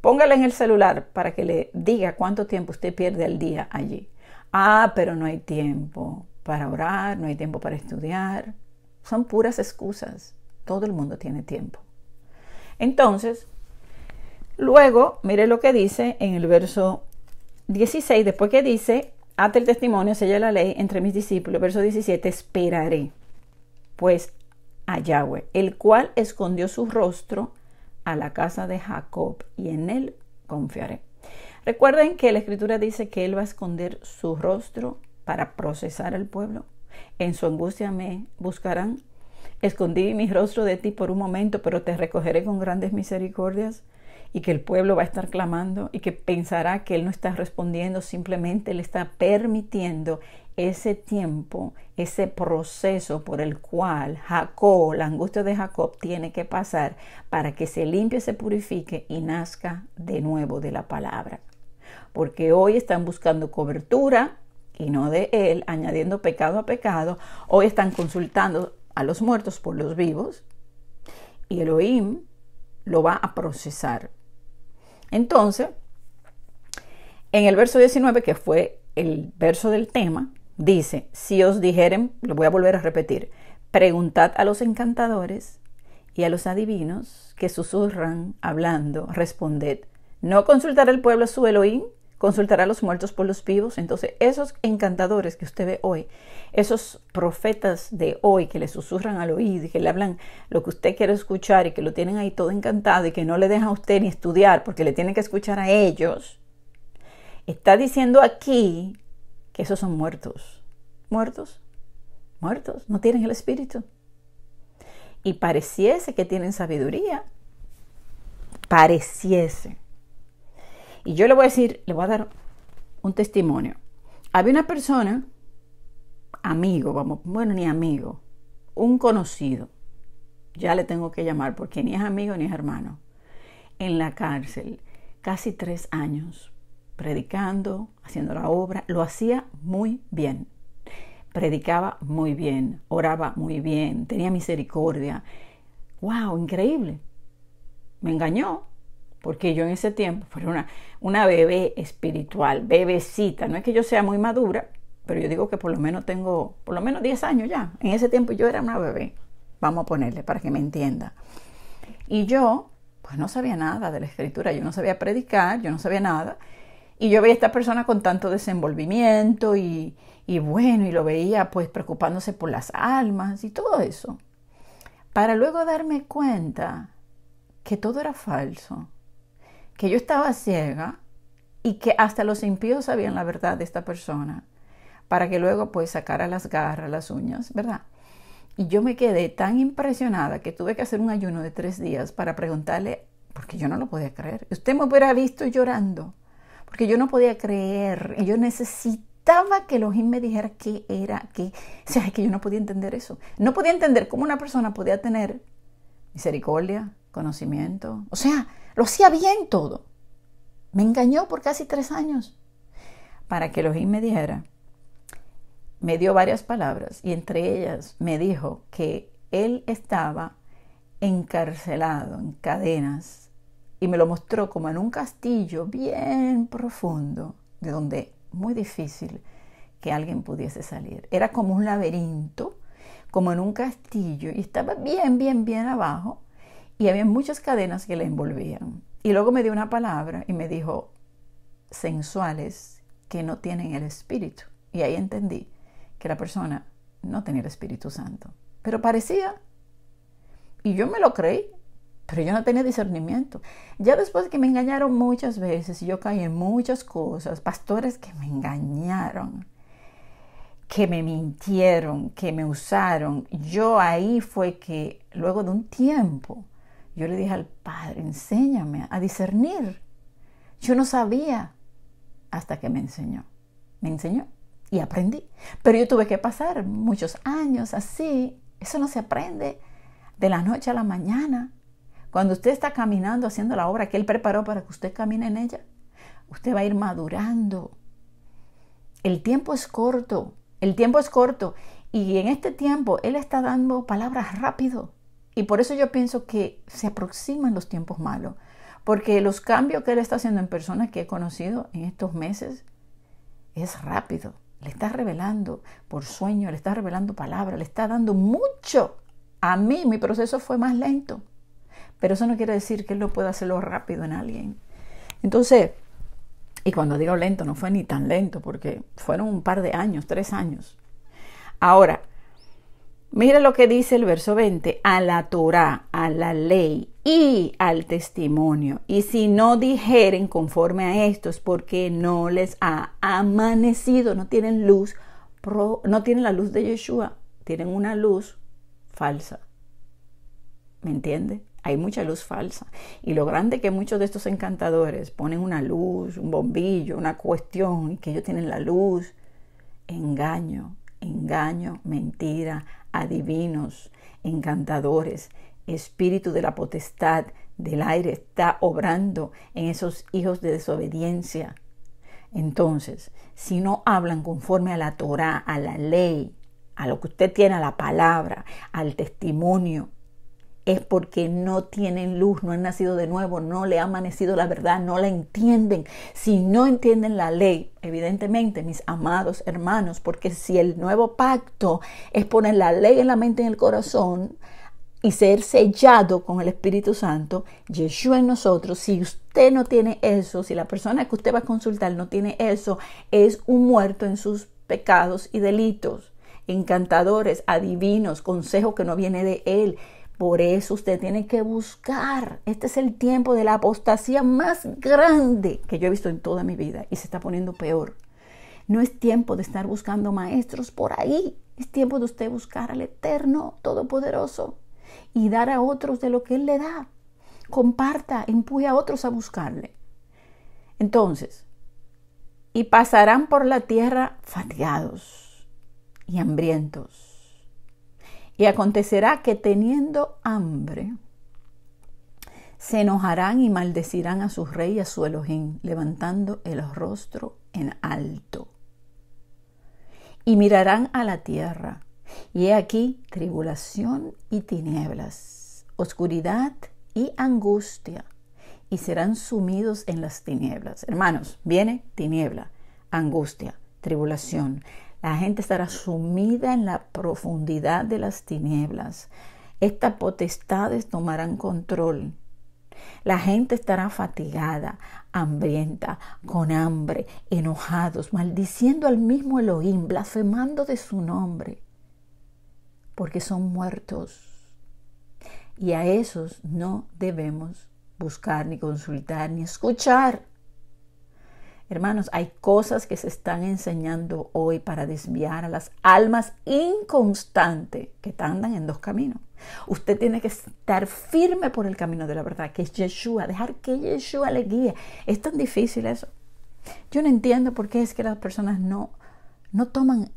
Speaker 1: Póngale en el celular para que le diga cuánto tiempo usted pierde al día allí. Ah, pero no hay tiempo para orar, no hay tiempo para estudiar. Son puras excusas. Todo el mundo tiene tiempo. Entonces, luego, mire lo que dice en el verso 16, después que dice, ate el testimonio, sella la ley entre mis discípulos, verso 17, esperaré, pues a Yahweh, el cual escondió su rostro a la casa de Jacob, y en él confiaré. Recuerden que la escritura dice que él va a esconder su rostro para procesar al pueblo. En su angustia me buscarán. Escondí mi rostro de ti por un momento, pero te recogeré con grandes misericordias y que el pueblo va a estar clamando y que pensará que él no está respondiendo, simplemente le está permitiendo ese tiempo, ese proceso por el cual Jacob, la angustia de Jacob, tiene que pasar para que se limpie, se purifique y nazca de nuevo de la palabra. Porque hoy están buscando cobertura, y no de él, añadiendo pecado a pecado, hoy están consultando a los muertos por los vivos y Elohim lo va a procesar. Entonces, en el verso 19, que fue el verso del tema, dice, si os dijeren, lo voy a volver a repetir, preguntad a los encantadores y a los adivinos que susurran hablando, responded, ¿no consultar el pueblo a su Elohim? consultará a los muertos por los vivos. Entonces, esos encantadores que usted ve hoy, esos profetas de hoy que le susurran al oído y que le hablan lo que usted quiere escuchar y que lo tienen ahí todo encantado y que no le deja a usted ni estudiar porque le tienen que escuchar a ellos, está diciendo aquí que esos son muertos. Muertos, muertos, no tienen el espíritu. Y pareciese que tienen sabiduría. Pareciese y yo le voy a decir, le voy a dar un testimonio. Había una persona, amigo, vamos, bueno, ni amigo, un conocido, ya le tengo que llamar porque ni es amigo ni es hermano, en la cárcel, casi tres años, predicando, haciendo la obra, lo hacía muy bien, predicaba muy bien, oraba muy bien, tenía misericordia. ¡Wow! Increíble. Me engañó, porque yo en ese tiempo fui una, una bebé espiritual, bebecita. No es que yo sea muy madura, pero yo digo que por lo menos tengo, por lo menos 10 años ya. En ese tiempo yo era una bebé, vamos a ponerle para que me entienda. Y yo, pues no sabía nada de la escritura, yo no sabía predicar, yo no sabía nada. Y yo veía a esta persona con tanto desenvolvimiento y, y bueno, y lo veía pues preocupándose por las almas y todo eso. Para luego darme cuenta que todo era falso, que yo estaba ciega y que hasta los impíos sabían la verdad de esta persona, para que luego pues sacara las garras, las uñas, ¿verdad? Y yo me quedé tan impresionada que tuve que hacer un ayuno de tres días para preguntarle, porque yo no lo podía creer. Usted me hubiera visto llorando, porque yo no podía creer. Y yo necesitaba que Elohim me dijera qué era, qué. O sea, es que yo no podía entender eso. No podía entender cómo una persona podía tener misericordia, conocimiento. O sea, lo hacía bien todo. Me engañó por casi tres años para que los me dijera. Me dio varias palabras y entre ellas me dijo que él estaba encarcelado en cadenas y me lo mostró como en un castillo bien profundo de donde muy difícil que alguien pudiese salir. Era como un laberinto, como en un castillo y estaba bien, bien, bien abajo y había muchas cadenas que le envolvían. Y luego me dio una palabra y me dijo, sensuales que no tienen el espíritu. Y ahí entendí que la persona no tenía el Espíritu Santo. Pero parecía. Y yo me lo creí, pero yo no tenía discernimiento. Ya después que me engañaron muchas veces y yo caí en muchas cosas, pastores que me engañaron, que me mintieron, que me usaron, yo ahí fue que luego de un tiempo yo le dije al Padre, enséñame a discernir. Yo no sabía hasta que me enseñó. Me enseñó y aprendí. Pero yo tuve que pasar muchos años así. Eso no se aprende de la noche a la mañana. Cuando usted está caminando haciendo la obra que Él preparó para que usted camine en ella, usted va a ir madurando. El tiempo es corto, el tiempo es corto. Y en este tiempo Él está dando palabras rápido. Y por eso yo pienso que se aproximan los tiempos malos, porque los cambios que él está haciendo en personas que he conocido en estos meses es rápido. Le está revelando por sueño, le está revelando palabras. le está dando mucho. A mí mi proceso fue más lento, pero eso no quiere decir que él no pueda hacerlo rápido en alguien. Entonces, y cuando digo lento, no fue ni tan lento, porque fueron un par de años, tres años. Ahora, Mira lo que dice el verso 20, a la Torá, a la ley y al testimonio. Y si no dijeren conforme a estos, porque no les ha amanecido, no tienen luz, no tienen la luz de Yeshua, tienen una luz falsa. ¿Me entiende? Hay mucha luz falsa. Y lo grande que muchos de estos encantadores ponen una luz, un bombillo, una cuestión, y que ellos tienen la luz. Engaño, engaño, mentira, adivinos, encantadores, espíritu de la potestad del aire está obrando en esos hijos de desobediencia. Entonces, si no hablan conforme a la Torah, a la ley, a lo que usted tiene, a la palabra, al testimonio, es porque no tienen luz, no han nacido de nuevo, no le ha amanecido la verdad, no la entienden. Si no entienden la ley, evidentemente, mis amados hermanos, porque si el nuevo pacto es poner la ley en la mente y en el corazón, y ser sellado con el Espíritu Santo, Yeshua en nosotros, si usted no tiene eso, si la persona que usted va a consultar no tiene eso, es un muerto en sus pecados y delitos, encantadores, adivinos, consejo que no viene de él, por eso usted tiene que buscar. Este es el tiempo de la apostasía más grande que yo he visto en toda mi vida y se está poniendo peor. No es tiempo de estar buscando maestros por ahí. Es tiempo de usted buscar al Eterno Todopoderoso y dar a otros de lo que Él le da. Comparta, empuje a otros a buscarle. Entonces, y pasarán por la tierra fatigados y hambrientos y acontecerá que teniendo hambre, se enojarán y maldecirán a su rey y a su Elohim, levantando el rostro en alto. Y mirarán a la tierra, y he aquí tribulación y tinieblas, oscuridad y angustia, y serán sumidos en las tinieblas. Hermanos, viene tiniebla, angustia, tribulación. La gente estará sumida en la profundidad de las tinieblas. Estas potestades tomarán control. La gente estará fatigada, hambrienta, con hambre, enojados, maldiciendo al mismo Elohim, blasfemando de su nombre, porque son muertos. Y a esos no debemos buscar, ni consultar, ni escuchar. Hermanos, hay cosas que se están enseñando hoy para desviar a las almas inconstantes que andan en dos caminos. Usted tiene que estar firme por el camino de la verdad, que es Yeshua, dejar que Yeshua le guíe. Es tan difícil eso. Yo no entiendo por qué es que las personas no, no toman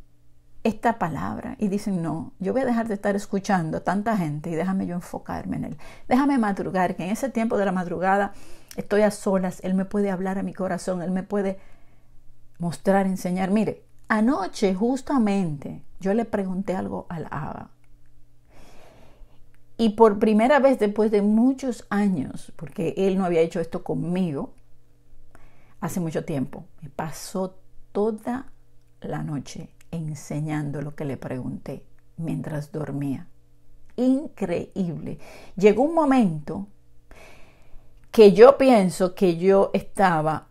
Speaker 1: esta palabra y dicen, no, yo voy a dejar de estar escuchando a tanta gente y déjame yo enfocarme en él. Déjame madrugar, que en ese tiempo de la madrugada Estoy a solas, Él me puede hablar a mi corazón, Él me puede mostrar, enseñar. Mire, anoche justamente yo le pregunté algo al Abba. Y por primera vez después de muchos años, porque Él no había hecho esto conmigo hace mucho tiempo, me pasó toda la noche enseñando lo que le pregunté mientras dormía. Increíble. Llegó un momento que yo pienso que yo estaba,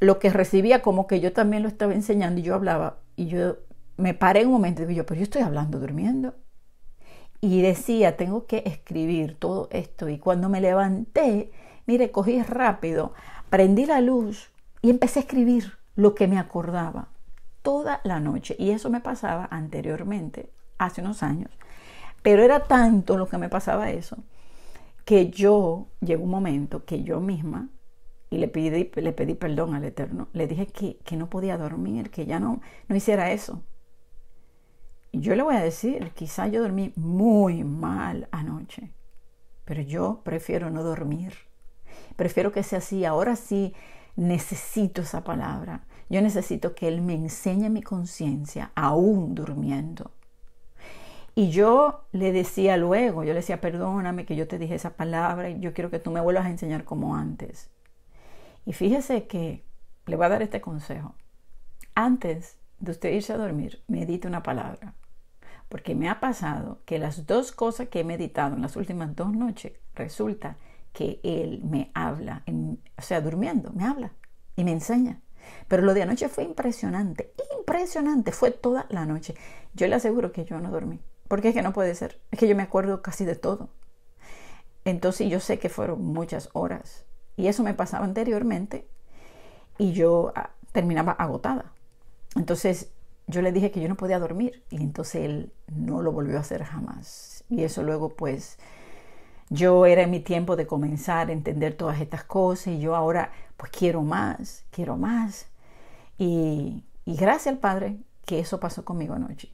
Speaker 1: lo que recibía como que yo también lo estaba enseñando y yo hablaba y yo me paré un momento y yo, pero yo estoy hablando durmiendo. Y decía, tengo que escribir todo esto. Y cuando me levanté, mire, cogí rápido, prendí la luz y empecé a escribir lo que me acordaba toda la noche. Y eso me pasaba anteriormente, hace unos años. Pero era tanto lo que me pasaba eso, que yo, llegó un momento que yo misma, y le pedí, le pedí perdón al Eterno, le dije que, no podía dormir, que ya no, no hiciera eso. Y yo le voy a decir, quizá yo dormí muy mal anoche, pero yo prefiero no dormir. Prefiero que sea así. Ahora sí necesito esa palabra. Yo necesito que Él me enseñe mi conciencia, aún durmiendo y yo le decía luego, yo le decía, perdóname que yo te dije esa palabra y yo quiero que tú me vuelvas a enseñar como antes. Y fíjese que le voy a dar este consejo. Antes de usted irse a dormir, medite una palabra. Porque me ha pasado que las dos cosas que he meditado en las últimas dos noches, resulta que él me habla, en, o sea, durmiendo, me habla y me enseña. Pero lo de anoche fue impresionante, impresionante, fue toda la noche. Yo le aseguro que yo no dormí. Porque es que no puede ser. Es que yo me acuerdo casi de todo. Entonces yo sé que fueron muchas horas. Y eso me pasaba anteriormente y yo ah, terminaba agotada. Entonces yo le dije que yo no podía dormir y entonces él no lo volvió a hacer jamás. Y eso luego pues yo era en mi tiempo de comenzar a entender todas estas cosas y yo ahora pues quiero más, quiero más. y gracias al Padre que eso pasó conmigo anoche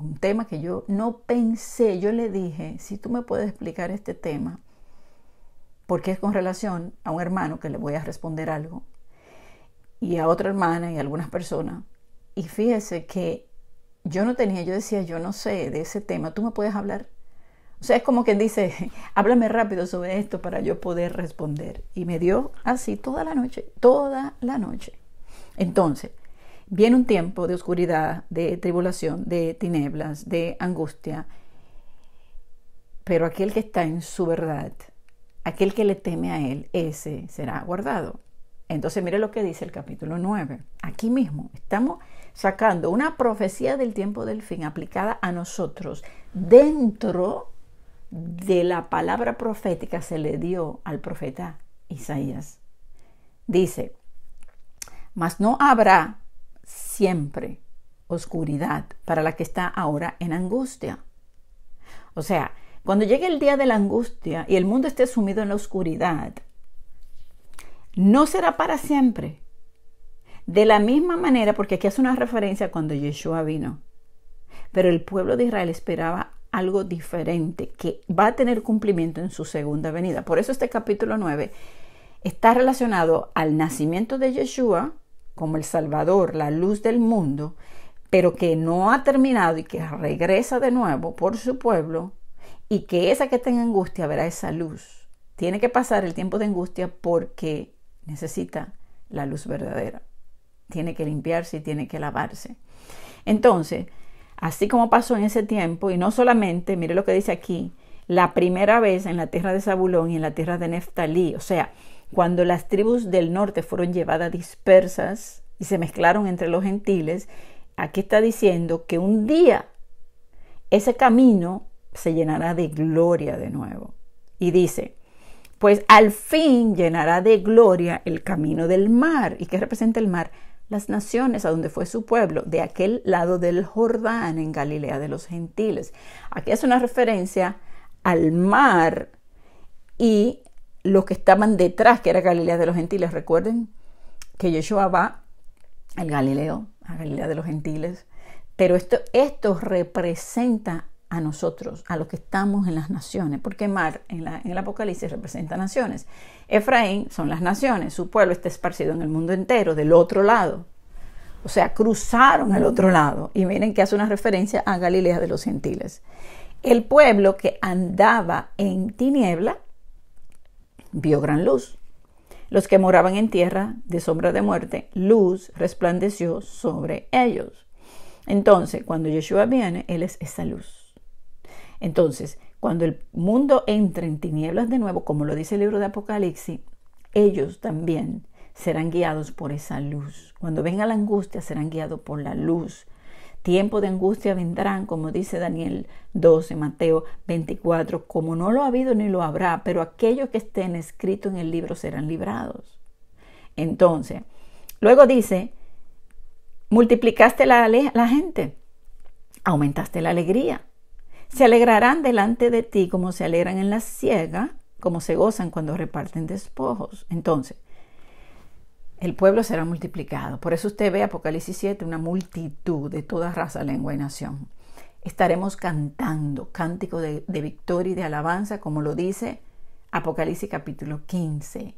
Speaker 1: un tema que yo no pensé, yo le dije, si tú me puedes explicar este tema, porque es con relación a un hermano que le voy a responder algo, y a otra hermana y algunas personas. Y fíjese que yo no tenía, yo decía, yo no sé de ese tema, tú me puedes hablar. O sea, es como quien dice, háblame rápido sobre esto para yo poder responder. Y me dio así toda la noche, toda la noche. Entonces, viene un tiempo de oscuridad, de tribulación, de tinieblas, de angustia. Pero aquel que está en su verdad, aquel que le teme a Él, ese será guardado. Entonces mire lo que dice el capítulo 9. Aquí mismo estamos sacando una profecía del tiempo del fin aplicada a nosotros dentro de la palabra profética se le dio al profeta Isaías. Dice, mas no habrá siempre oscuridad para la que está ahora en angustia. O sea, cuando llegue el día de la angustia y el mundo esté sumido en la oscuridad, no será para siempre. De la misma manera, porque aquí hace una referencia a cuando Yeshua vino, pero el pueblo de Israel esperaba algo diferente que va a tener cumplimiento en su segunda venida. Por eso este capítulo 9 está relacionado al nacimiento de Yeshua, como el Salvador, la luz del mundo, pero que no ha terminado y que regresa de nuevo por su pueblo, y que esa que tenga angustia verá esa luz. Tiene que pasar el tiempo de angustia porque necesita la luz verdadera. Tiene que limpiarse y tiene que lavarse. Entonces, así como pasó en ese tiempo, y no solamente, mire lo que dice aquí, la primera vez en la tierra de Zabulón y en la tierra de Neftalí, o sea, cuando las tribus del norte fueron llevadas dispersas y se mezclaron entre los gentiles, aquí está diciendo que un día ese camino se llenará de gloria de nuevo. Y dice, pues al fin llenará de gloria el camino del mar. ¿Y qué representa el mar? Las naciones a donde fue su pueblo, de aquel lado del Jordán en Galilea de los gentiles. Aquí hace una referencia al mar y los que estaban detrás, que era Galilea de los Gentiles. Recuerden que Yeshua va al Galileo, a Galilea de los Gentiles. Pero esto, esto representa a nosotros, a los que estamos en las naciones, porque Mar en, la, en, el Apocalipsis representa naciones. Efraín son las naciones, su pueblo está esparcido en el mundo entero, del otro lado. O sea, cruzaron al otro lado. Y miren que hace una referencia a Galilea de los gentiles. El pueblo que andaba en tiniebla vio gran luz. Los que moraban en tierra de sombra de muerte, luz resplandeció sobre ellos. Entonces, cuando Yeshua viene, Él es esa luz. Entonces, cuando el mundo entra en tinieblas de nuevo, como lo dice el libro de Apocalipsis, ellos también serán guiados por esa luz. Cuando venga la angustia, serán guiados por la luz. Tiempo de angustia vendrán, como dice Daniel 12, Mateo 24, como no lo ha habido ni lo habrá, pero aquellos que estén escritos en el libro serán librados. Entonces, luego dice, multiplicaste la, la gente, aumentaste la alegría. Se alegrarán delante de ti como se alegran en la siega, como se gozan cuando reparten despojos. Entonces, el pueblo será multiplicado. Por eso usted ve Apocalipsis 7, una multitud de toda raza, lengua y nación. Estaremos cantando cántico de, victoria y de alabanza, como lo dice Apocalipsis capítulo 15.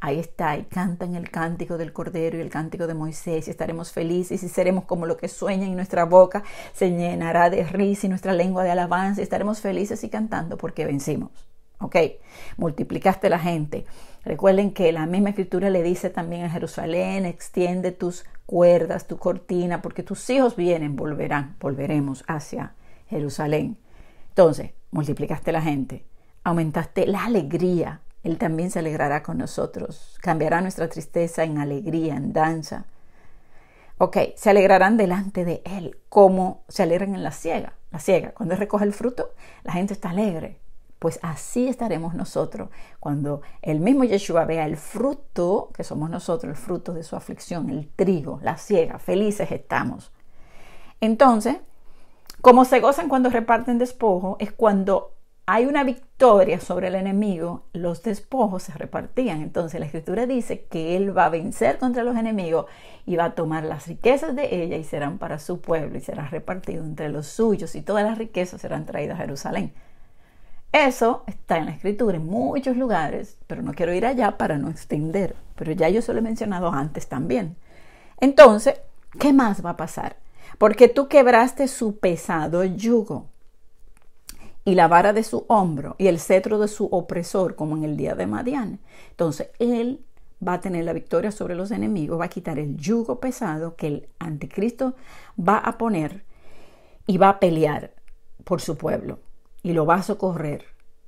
Speaker 1: Ahí está, y cantan el cántico del Cordero y el cántico de Moisés, y estaremos felices y seremos como lo que sueña, y nuestra boca se llenará de risa y nuestra lengua de alabanza, y estaremos felices y cantando porque vencimos. Ok, multiplicaste la gente. Recuerden que la misma escritura le dice también a Jerusalén, extiende tus cuerdas, tu cortina, porque tus hijos vienen, volverán, volveremos hacia Jerusalén. Entonces, multiplicaste la gente, aumentaste la alegría. Él también se alegrará con nosotros, cambiará nuestra tristeza en alegría, en danza. Ok, se alegrarán delante de Él, como se alegran en la siega. La siega, cuando recoge el fruto, la gente está alegre, pues así estaremos nosotros. Cuando el mismo Yeshua vea el fruto, que somos nosotros, el fruto de su aflicción, el trigo, la ciega, felices estamos. Entonces, como se gozan cuando reparten despojo, es cuando hay una victoria sobre el enemigo, los despojos se repartían. Entonces la escritura dice que él va a vencer contra los enemigos y va a tomar las riquezas de ella y serán para su pueblo y será repartido entre los suyos y todas las riquezas serán traídas a Jerusalén. Eso está en la escritura en muchos lugares, pero no quiero ir allá para no extender, pero ya yo se lo he mencionado antes también. Entonces, ¿qué más va a pasar? Porque tú quebraste su pesado yugo y la vara de su hombro y el cetro de su opresor, como en el día de Madián. Entonces, él va a tener la victoria sobre los enemigos, va a quitar el yugo pesado que el anticristo va a poner y va a pelear por su pueblo y lo va a socorrer.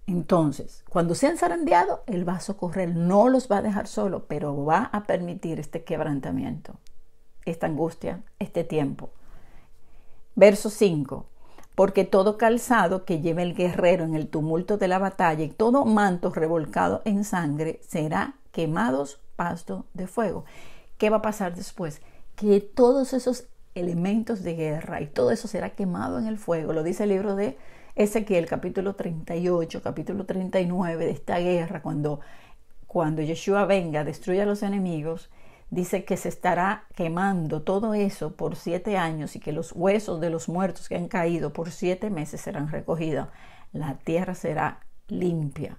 Speaker 1: Entonces, cuando sean zarandeados, Él va a socorrer, no los va a dejar solo, pero va a permitir este quebrantamiento, esta angustia, este tiempo. Verso 5. Porque todo calzado que lleve el guerrero en el tumulto de la batalla y todo manto revolcado en sangre será quemados pasto de fuego. ¿Qué va a pasar después? Que todos esos elementos de guerra y todo eso será quemado en el fuego. Lo dice el libro de el capítulo 38, capítulo 39 de esta guerra, cuando, cuando Yeshua venga, destruya a los enemigos, dice que se estará quemando todo eso por siete años y que los huesos de los muertos que han caído por siete meses serán recogidos. La tierra será limpia.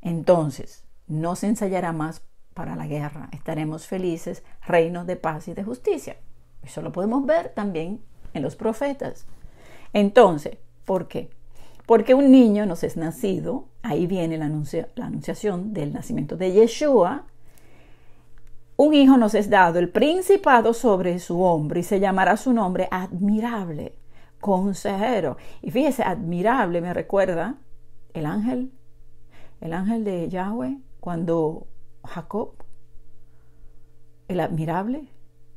Speaker 1: Entonces, no se ensayará más para la guerra. Estaremos felices, reinos de paz y de justicia. Eso lo podemos ver también en los profetas. Entonces, ¿Por qué? Porque un niño nos es nacido, ahí viene la, anunciación del nacimiento de Yeshua, un hijo nos es dado, el principado sobre su hombre, y se llamará su nombre admirable, consejero. Y fíjese, admirable me recuerda el ángel, el ángel de Yahweh, cuando Jacob, el admirable,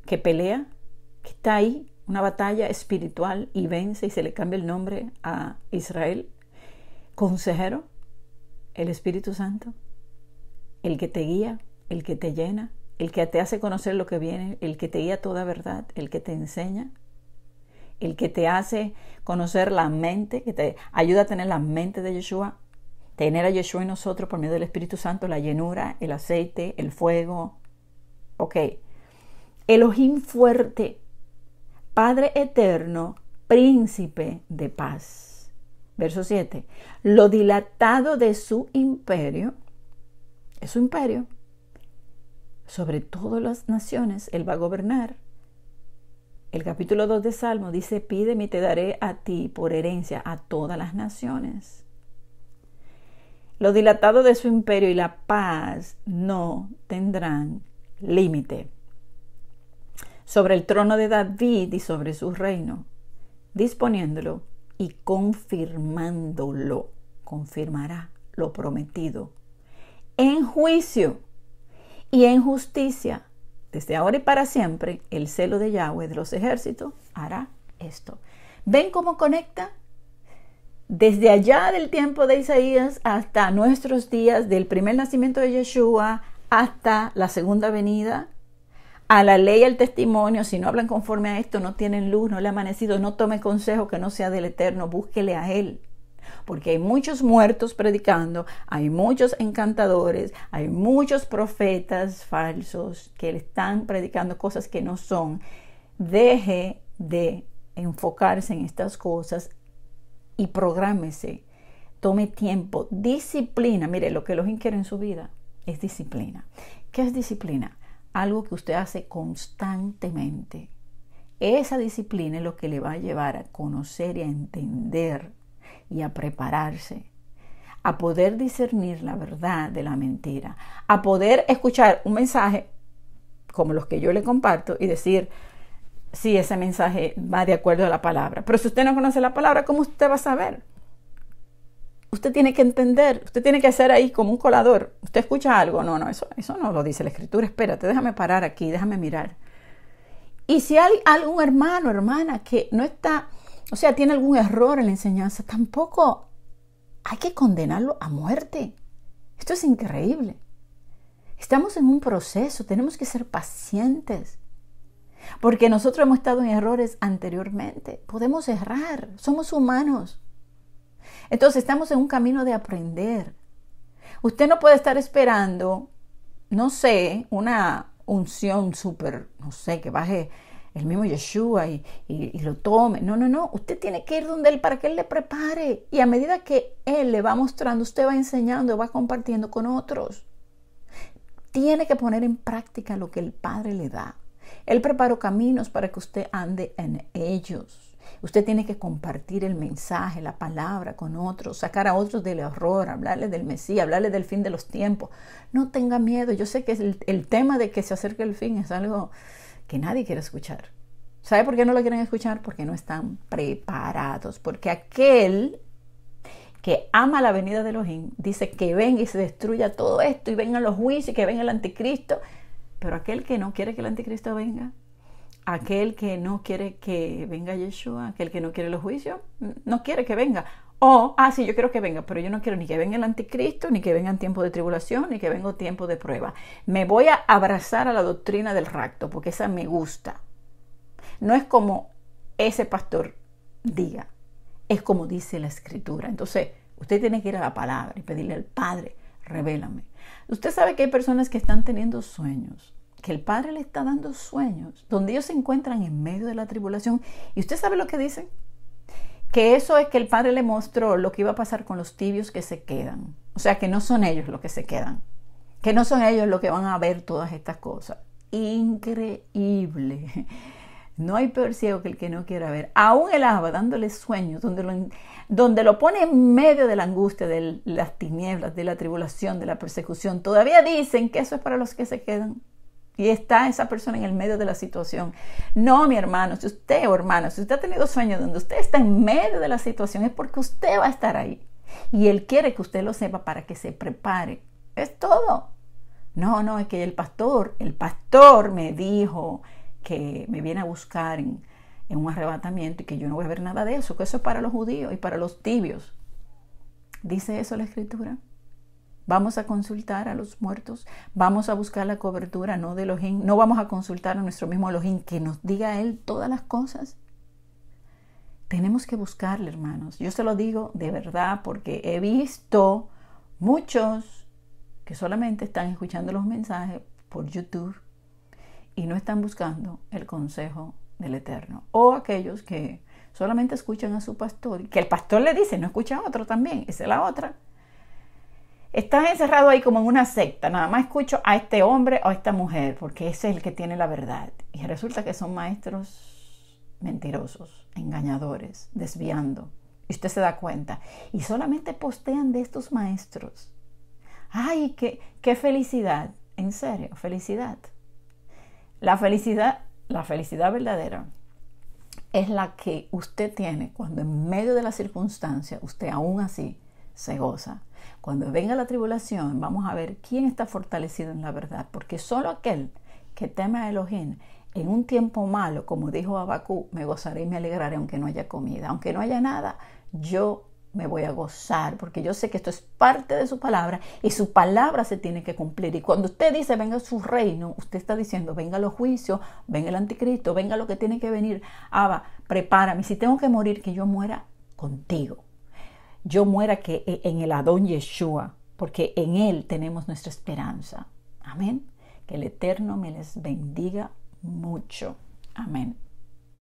Speaker 1: que pelea, que está ahí una batalla espiritual y vence y se le cambia el nombre a Israel, consejero, el Espíritu Santo, el que te guía, el que te llena, el que te hace conocer lo que viene, el que te guía toda verdad, el que te enseña, el que te hace conocer la mente, que te ayuda a tener la mente de Yeshua, tener a Yeshua en nosotros por medio del Espíritu Santo, la llenura, el aceite, el fuego. Ok. Elohim fuerte, Padre eterno, príncipe de paz. Verso 7. Lo dilatado de su imperio, es su imperio, sobre todas las naciones Él va a gobernar. El capítulo 2 de Salmo dice, pídeme y te daré a ti por herencia a todas las naciones. Lo dilatado de su imperio y la paz no tendrán límite sobre el trono de David y sobre su reino, disponiéndolo y confirmándolo, confirmará lo prometido, en juicio y en justicia, desde ahora y para siempre, el celo de Yahweh de los ejércitos hará esto. ¿Ven cómo conecta? Desde allá del tiempo de Isaías hasta nuestros días, del primer nacimiento de Yeshua hasta la segunda venida, a la ley, al testimonio, si no hablan conforme a esto, no tienen luz, no le ha amanecido, no tome consejo que no sea del Eterno, búsquele a Él. Porque hay muchos muertos predicando, hay muchos encantadores, hay muchos profetas falsos que le están predicando cosas que no son. Deje de enfocarse en estas cosas y prográmese. Tome tiempo, disciplina. Mire, lo que los inquiere en su vida es disciplina. ¿Qué es disciplina? algo que usted hace constantemente. Esa disciplina es lo que le va a llevar a conocer y a entender y a prepararse, a poder discernir la verdad de la mentira, a poder escuchar un mensaje como los que yo le comparto y decir, si ese mensaje va de acuerdo a la palabra. Pero si usted no conoce la palabra, ¿cómo usted va a saber? usted tiene que entender, usted tiene que hacer ahí como un colador. Usted escucha algo, no, no, eso, eso no lo dice la escritura, espérate, déjame parar aquí, déjame mirar. Y si hay algún hermano, hermana que no está, o sea, tiene algún error en la enseñanza, tampoco hay que condenarlo a muerte. Esto es increíble. Estamos en un proceso, tenemos que ser pacientes. Porque nosotros hemos estado en errores anteriormente. Podemos errar, somos humanos. Entonces estamos en un camino de aprender. Usted no puede estar esperando, no sé, una unción súper, no sé, que baje el mismo Yeshua y, y, lo tome. No, no, no. Usted tiene que ir donde él para que él le prepare. Y a medida que él le va mostrando, usted va enseñando, va compartiendo con otros. Tiene que poner en práctica lo que el Padre le da. Él preparó caminos para que usted ande en ellos. Usted tiene que compartir el mensaje, la palabra con otros, sacar a otros del horror, hablarles del Mesías, hablarles del fin de los tiempos. No tenga miedo. Yo sé que el, tema de que se acerque el fin es algo que nadie quiere escuchar. ¿Sabe por qué no lo quieren escuchar? Porque no están preparados. Porque aquel que ama la venida de Elohim dice que venga y se destruya todo esto y vengan los juicios y que venga el anticristo. Pero aquel que no quiere que el anticristo venga, aquel que no quiere que venga Yeshua, aquel que no quiere los juicios, no quiere que venga. O, ah, sí, yo quiero que venga, pero yo no quiero ni que venga el anticristo, ni que venga en tiempo de tribulación, ni que venga en tiempo de prueba. Me voy a abrazar a la doctrina del rapto, porque esa me gusta. No es como ese pastor diga, es como dice la escritura. Entonces, usted tiene que ir a la palabra y pedirle al Padre, revélame. Usted sabe que hay personas que están teniendo sueños el Padre le está dando sueños, donde ellos se encuentran en medio de la tribulación. ¿Y usted sabe lo que dicen Que eso es que el Padre le mostró lo que iba a pasar con los tibios que se quedan. O sea, que no son ellos los que se quedan, que no son ellos los que van a ver todas estas cosas. Increíble. No hay peor ciego que el que no quiera ver. Aún el Abba dándole sueños, donde lo, donde lo pone en medio de la angustia, de las tinieblas, de la tribulación, de la persecución. Todavía dicen que eso es para los que se quedan y está esa persona en el medio de la situación. No, mi hermano, si usted oh, hermano, si usted ha tenido sueños donde usted está en medio de la situación, es porque usted va a estar ahí. Y él quiere que usted lo sepa para que se prepare. Es todo. No, no, es que el pastor, el pastor me dijo que me viene a buscar en un arrebatamiento y que yo no voy a ver nada de eso, que eso es para los judíos y para los tibios. ¿Dice eso la escritura? Vamos a consultar a los muertos, vamos a buscar la cobertura, no de Elohim, no vamos a consultar a nuestro mismo Elohim, que nos diga Él todas las cosas. Tenemos que buscarle, hermanos. Yo se lo digo de verdad porque he visto muchos que solamente están escuchando los mensajes por YouTube y no están buscando el consejo del Eterno. O aquellos que solamente escuchan a su pastor, y que el pastor le dice, no escucha a otro también, esa es la otra. Estás encerrado ahí como en una secta, nada más escucho a este hombre o a esta mujer, porque ese es el que tiene la verdad. Y resulta que son maestros
Speaker 2: mentirosos,
Speaker 1: engañadores, desviando. Y usted se da cuenta. Y solamente postean de estos maestros. ¡Ay, qué, qué felicidad! En serio, felicidad. La felicidad, la felicidad verdadera es la que usted tiene cuando en medio de la circunstancia usted aún así se goza cuando venga la tribulación, vamos a ver quién está fortalecido en la verdad, porque solo aquel que teme a Elohim en un tiempo malo, como dijo Abacú, me gozaré y me alegraré aunque no haya comida, aunque no haya nada, yo me voy a gozar, porque yo sé que esto es parte de su palabra y su palabra se tiene que cumplir. Y cuando usted dice venga su reino, usted está diciendo venga los juicios, venga el anticristo, venga lo que tiene que venir. Abba, prepárame. Si tengo que morir, que yo muera contigo yo muera que eh, en el Adón Yeshua, porque en Él tenemos nuestra esperanza. Amén. Que el Eterno me les bendiga mucho. Amén.